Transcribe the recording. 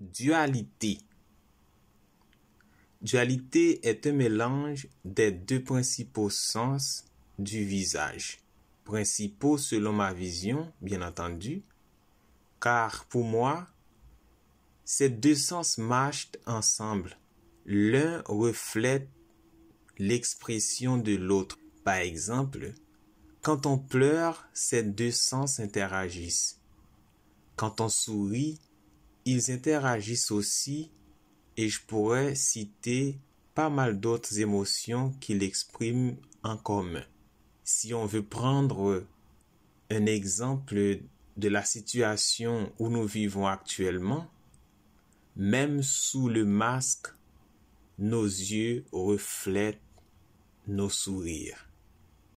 Dualité. Dualité est un mélange des deux principaux sens du visage. Principaux selon ma vision, bien entendu, car pour moi, ces deux sens marchent ensemble. L'un reflète l'expression de l'autre. Par exemple, quand on pleure, ces deux sens interagissent. Quand on sourit, ils interagissent aussi et je pourrais citer pas mal d'autres émotions qu'ils expriment en commun. Si on veut prendre un exemple de la situation où nous vivons actuellement, même sous le masque, nos yeux reflètent nos sourires.